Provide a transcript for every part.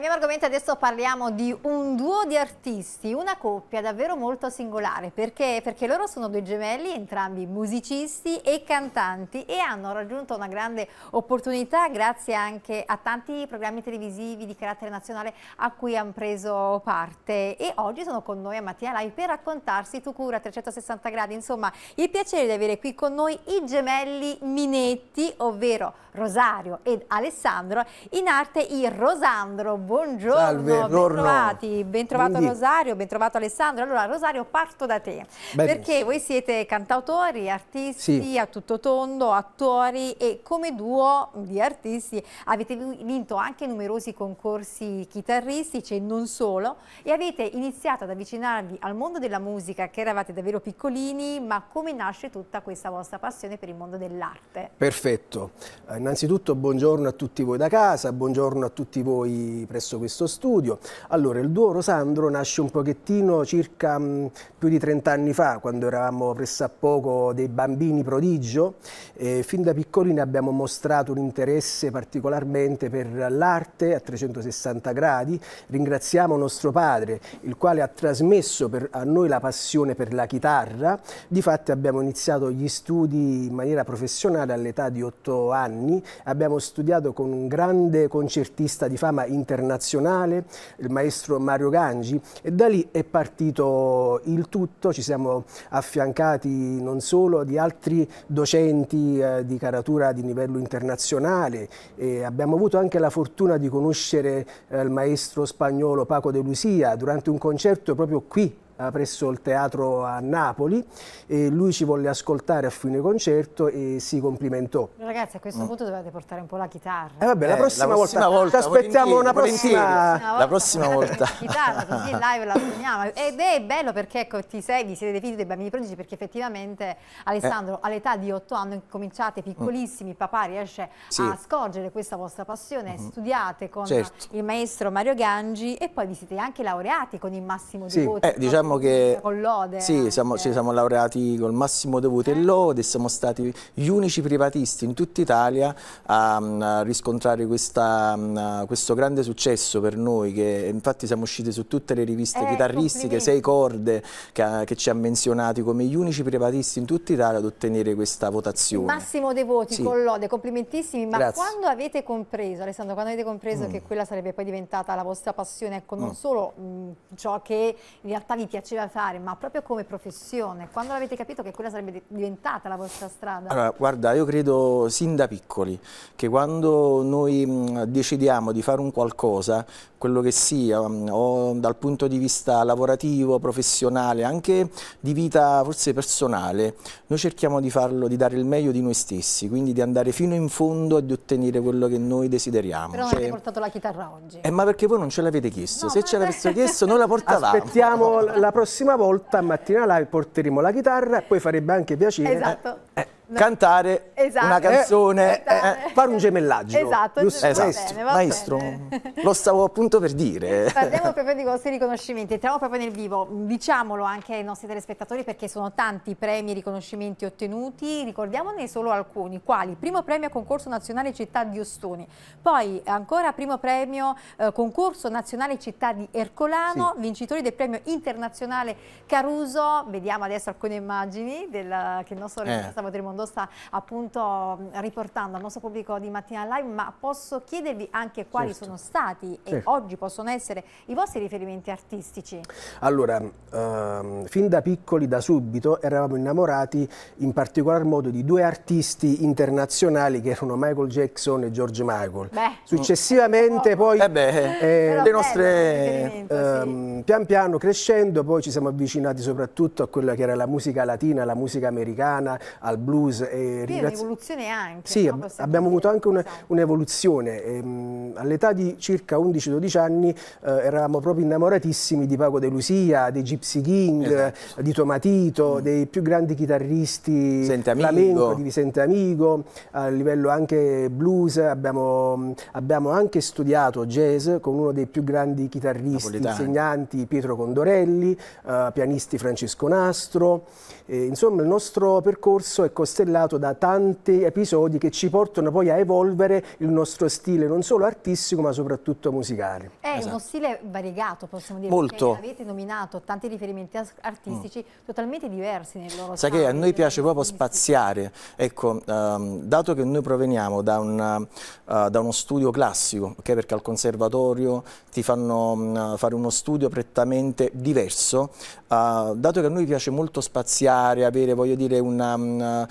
cambiamo argomento, adesso parliamo di un duo di artisti, una coppia davvero molto singolare, perché, perché loro sono due gemelli, entrambi musicisti e cantanti e hanno raggiunto una grande opportunità grazie anche a tanti programmi televisivi di carattere nazionale a cui hanno preso parte e oggi sono con noi a Mattia Live per raccontarsi Tu Cura 360 gradi, insomma il piacere di avere qui con noi i gemelli Minetti, ovvero Rosario ed Alessandro, in arte i Rosandro buongiorno, Salve, bentrovati, bentrovato Buondì. Rosario, bentrovato Alessandro. Allora Rosario parto da te, Bene. perché voi siete cantautori, artisti sì. a tutto tondo, attori e come duo di artisti avete vinto anche numerosi concorsi chitarristici e non solo e avete iniziato ad avvicinarvi al mondo della musica che eravate davvero piccolini, ma come nasce tutta questa vostra passione per il mondo dell'arte? Perfetto, innanzitutto buongiorno a tutti voi da casa, buongiorno a tutti voi presenti presso questo studio. Allora, il duo Rosandro nasce un pochettino circa mh, mm, più di 30 anni fa, quando eravamo pressappoco dei bambini prodigio. E fin da piccolini abbiamo mostrato un interesse particolarmente per l'arte a 360 gradi. Ringraziamo nostro padre, il quale ha trasmesso per, a noi la passione per la chitarra. Difatti abbiamo iniziato gli studi in maniera professionale all'età di 8 anni. Abbiamo studiato con un grande concertista di fama internazionale internazionale, il maestro Mario Gangi e da lì è partito il tutto, ci siamo affiancati non solo di altri docenti eh, di caratura di livello internazionale e abbiamo avuto anche la fortuna di conoscere eh, il maestro spagnolo Paco de Lucia durante un concerto proprio qui eh, presso il teatro a Napoli e lui ci volle ascoltare a fine concerto e si complimentò. Ragazzi a questo mm. punto dovete portare un po' la chitarra. Eh vabbè, eh, la, prossima la prossima, volta, volta aspettiamo una prossima... La prossima volta. La chitarra, così in live la suoniamo. Ed è bello perché ecco, ti sei, vi siete definiti dei bambini prodigi perché effettivamente Alessandro eh. all'età di 8 anni cominciate piccolissimi, mm. papà riesce sì. a scorgere questa vostra passione, mm. studiate con certo. il maestro Mario Gangi e poi vi siete anche laureati con il massimo di sì. voti. Eh, diciamo diciamo che... Con lode. Sì, siamo, ci siamo laureati col massimo dovuto e eh. lode, siamo stati gli unici privatisti in tutta Italia a, mm, a riscontrare questa, mm, questo grande successo per noi, che infatti siamo usciti su tutte le riviste eh, chitarristiche, sei corde, che, che, ci ha menzionati come gli unici privatisti in tutta Italia ad ottenere questa votazione. Massimo dei voti, sì. con lode, complimentissimi, ma Grazie. quando avete compreso, Alessandro, quando avete compreso mm. che quella sarebbe poi diventata la vostra passione, ecco, non mm. solo mh, mm, ciò che in realtà vi piace, piaceva fare, ma proprio come professione? Quando l'avete capito che quella sarebbe diventata la vostra strada? Allora, guarda, io credo sin da piccoli che quando noi mm, decidiamo di fare un qualcosa, quello che sia, mm, o dal punto di vista lavorativo, professionale, anche di vita forse personale, noi cerchiamo di farlo, di dare il meglio di noi stessi, quindi di andare fino in fondo e di ottenere quello che noi desideriamo. Però non cioè... avete portato la chitarra oggi. Eh, ma perché voi non ce l'avete chiesto? No, Se ce l'avessero chiesto noi la portavamo. Aspettiamo la la prossima volta a Mattina Live porteremo la chitarra poi farebbe anche piacere. Esatto. Eh, eh cantare esatto. una canzone, eh, eh, fare un gemellaggio. Esatto, giusto, esatto. Maestro, bene, maestro lo stavo appunto per dire. Parliamo proprio di vostri riconoscimenti, entriamo proprio nel vivo, diciamolo anche ai nostri telespettatori perché sono tanti i premi e riconoscimenti ottenuti, ricordiamone solo alcuni, quali primo premio concorso nazionale città di Ostuni, poi ancora primo premio eh, concorso nazionale città di Ercolano, sì. vincitori del premio internazionale Caruso, vediamo adesso alcune immagini del, che il nostro eh. regista potremo Riccardo sta appunto mm, riportando al nostro pubblico di Mattina Live, ma posso chiedervi anche quali certo. sono stati e certo. oggi possono essere i vostri riferimenti artistici? Allora, ehm, fin da piccoli, da subito, eravamo innamorati in particolar modo di due artisti internazionali che erano Michael Jackson e George Michael. Beh. Successivamente eh, poi eh beh, eh, le nostre... Ehm, sì. Pian piano crescendo poi ci siamo avvicinati soprattutto a quella che era la musica latina, la musica americana, al blues blues. E Quindi ringrazio... un'evoluzione anche. Sì, no? abbiamo avuto anche esatto. un'evoluzione. Un ehm, All'età di circa 11-12 anni eh, eravamo proprio innamoratissimi di Paco De Lucia, dei Gypsy King, esatto. di Tomatito, mm. dei più grandi chitarristi flamenco di Vicente Amigo, a livello anche blues. Abbiamo, abbiamo anche studiato jazz con uno dei più grandi chitarristi, Napolitani. insegnanti Pietro Condorelli, eh, pianisti Francesco Nastro. Eh, insomma il nostro percorso è costato costellato da tanti episodi che ci portano poi a evolvere il nostro stile non solo artistico ma soprattutto musicale. È esatto. uno stile variegato possiamo dire, Molto. avete nominato tanti riferimenti artistici mm. totalmente diversi nel loro Sai che a noi piace proprio spaziare, ecco, um, dato che noi proveniamo da, una, uh, eh, da uno studio classico, okay? perché al conservatorio ti fanno um, fare uno studio prettamente diverso, Uh, dato che a noi piace molto spaziare, avere voglio dire una, mm, una,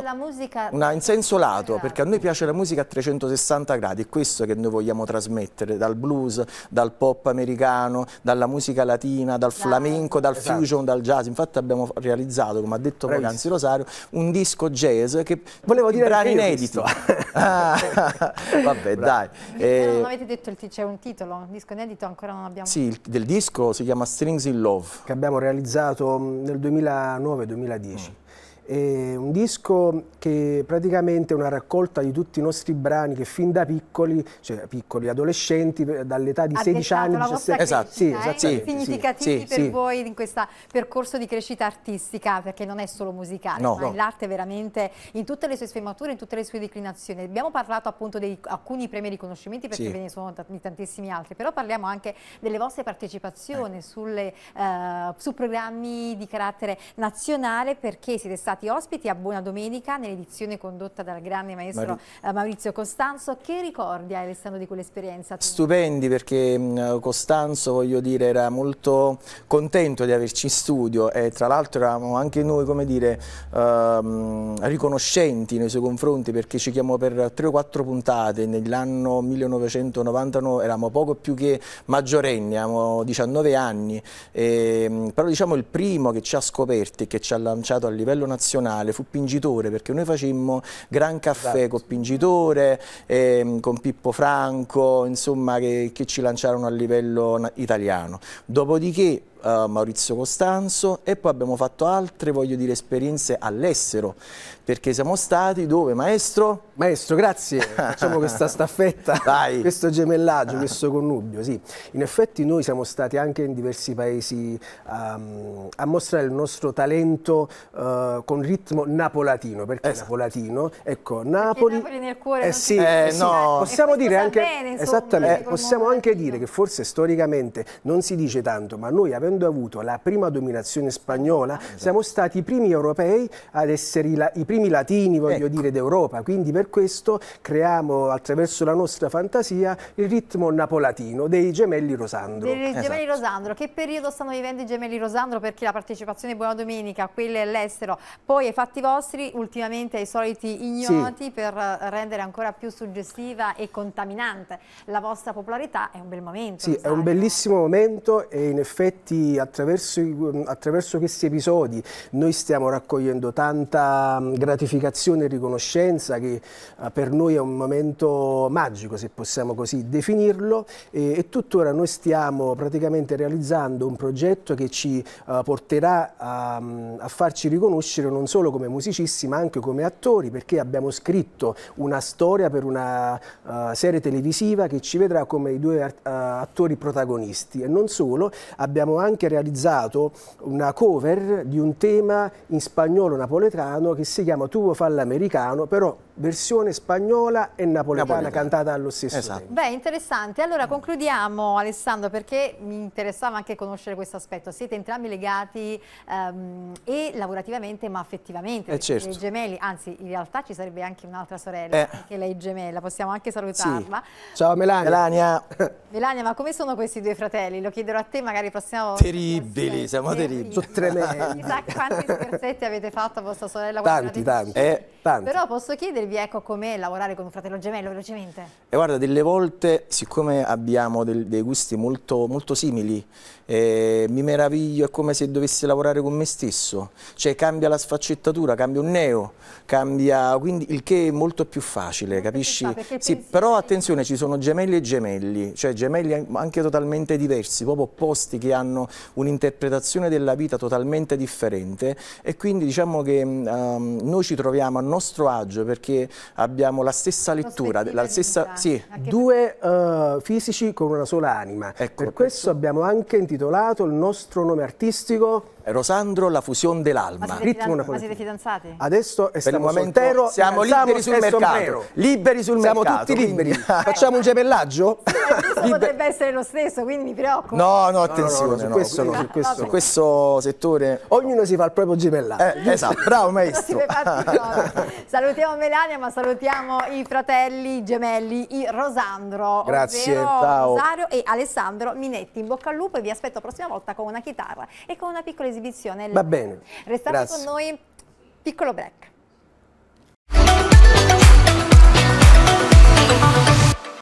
una, musica... una in senso lato, esatto. perché a noi piace la musica a 360 gradi, è questo che noi vogliamo trasmettere, dal blues, dal pop americano, dalla musica latina, dal flamenco, dal esatto. fusion, dal jazz, infatti abbiamo realizzato, come ha detto poc'anzi Rosario, un disco jazz che volevo dire era inedito. ah, vabbè Bravo. dai. Eh, non avete detto, c'è un titolo, un disco inedito ancora non abbiamo... Sì, il, del disco si chiama Strings in Love. Che abbiamo realizzato nel 2009-2010. Mm. È un disco che praticamente è una raccolta di tutti i nostri brani che fin da piccoli, cioè piccoli adolescenti, dall'età di ha 16 anni, 17 esatto, sì, esatto, eh? sì, significativi sì, per sì. voi in questo percorso di crescita artistica, perché non è solo musicale, no, ma no. l'arte veramente in tutte le sue sfumature, in tutte le sue declinazioni. Abbiamo parlato appunto di alcuni premi e riconoscimenti, perché ve ne sono di tantissimi altri, però parliamo anche delle vostre partecipazioni ecco. eh. sulle, uh, su programmi di carattere nazionale, perché siete stati stati ospiti a Buona Domenica nell'edizione condotta dal grande maestro Mar eh, Maurizio Costanzo. Che ricordi hai Alessandro di quell'esperienza? Stupendi perché Costanzo voglio dire era molto contento di averci in studio e tra l'altro eravamo anche noi come dire ehm, riconoscenti nei suoi confronti perché ci chiamò per tre o quattro puntate nell'anno 1999 eravamo poco più che maggiorenni, avevamo 19 anni e, ehm, però diciamo il primo che ci ha scoperti e che ci ha lanciato a livello nazionale nazionale, fu Pingitore perché noi facemmo Gran esatto. Caffè esatto. con Pingitore, ehm, con Pippo Franco, insomma che, che ci lanciarono a livello italiano. Dopodiché Maurizio Costanzo e poi abbiamo fatto altre, voglio dire, esperienze all'estero, perché siamo stati dove, maestro? Maestro, grazie, facciamo questa staffetta, Vai. questo gemellaggio, ah. questo connubio, sì. In effetti noi siamo stati anche in diversi paesi um, a mostrare il nostro talento uh, con ritmo napolatino, perché esatto. napolatino, ecco, Napoli... Perché Napoli nel cuore eh, sì, eh, eh no. possiamo dire anche... Bene, insomma, esattamente, eh, possiamo anche dire che forse storicamente non si dice tanto, ma noi avevamo avendo avuto la prima dominazione spagnola, esatto. siamo stati i primi europei ad essere la, i primi latini, voglio ecco. dire, d'Europa. Quindi per questo creiamo attraverso la nostra fantasia il ritmo napolatino dei gemelli Rosandro. Dei esatto. gemelli Rosandro, che periodo stanno vivendo i gemelli Rosandro? Perché la partecipazione Buona Domenica, quelle all'estero, poi ai fatti vostri, ultimamente ai soliti ignoti sì. per rendere ancora più suggestiva e contaminante la vostra popolarità, è un bel momento. Sì, è un bellissimo momento e in effetti quindi attraverso, mm, attraverso, questi episodi noi stiamo raccogliendo tanta mm, gratificazione e riconoscenza che eh, per noi è un momento magico, se possiamo così definirlo, e, e tuttora noi stiamo praticamente realizzando un progetto che ci uh, porterà a, mm, a farci riconoscere non solo come musicisti ma anche come attori, perché abbiamo scritto una storia per una uh, serie televisiva che ci vedrà come i due attori protagonisti e non solo, abbiamo anche anche realizzato una cover di un tema in spagnolo napoletano che si chiama Tuo fa Americano, però versione spagnola e napoletana, napoletana. cantata allo stesso esatto. tempo. Beh, interessante. Allora concludiamo Alessandro perché mi interessava anche conoscere questo aspetto. Siete entrambi legati ehm, e lavorativamente ma affettivamente. Eh certo. gemelli, anzi in realtà ci sarebbe anche un'altra sorella, eh. che lei è gemella, possiamo anche salutarla. Sì. Ciao Melania. Melania. Melania, ma come sono questi due fratelli? Lo chiederò a te magari prossima volta. Terribili, siamo terribili. terribili. Sono tremendi. Chissà quanti scherzetti avete fatto a vostra sorella. Tanti, tanti. Eh, tanti. Però posso chiedervi, ecco, com'è lavorare con un fratello gemello, velocemente? E guarda, delle volte, siccome abbiamo del, dei gusti molto, molto simili, eh, mi meraviglio, è come se dovessi lavorare con me stesso. Cioè, cambia la sfaccettatura, cambia un neo, cambia... Quindi, il che è molto più facile, eh, capisci? Sì, però attenzione, ci sono gemelli e gemelli, cioè gemelli anche totalmente diversi, proprio opposti che hanno un'interpretazione della vita totalmente differente e quindi diciamo che um, noi ci troviamo a nostro agio perché abbiamo la stessa lettura, la stessa, sì. due uh, fisici con una sola anima. Ecco, per questo, abbiamo anche intitolato il nostro nome artistico Rosandro, la fusione dell'alma. Ma, ma siete fidanzati? Adesso è stato soltero, siamo liberi sul mercato. Liberi sul siamo mercato. Siamo tutti liberi. Facciamo un gemellaggio? Sì, potrebbe essere lo stesso, quindi mi preoccupo. No, no, attenzione. No, no, no, questo, no, su, questo, su questo, settore. Ognuno si fa il proprio gemellato. Eh, esatto, bravo maestro. salutiamo Melania, ma salutiamo i fratelli gemelli, i Rosandro. Grazie, ciao. Rosario e Alessandro Minetti. In bocca al lupo e vi aspetto la prossima volta con una chitarra e con una piccola esibizione. Va bene. Restate Grazie. con noi, piccolo break.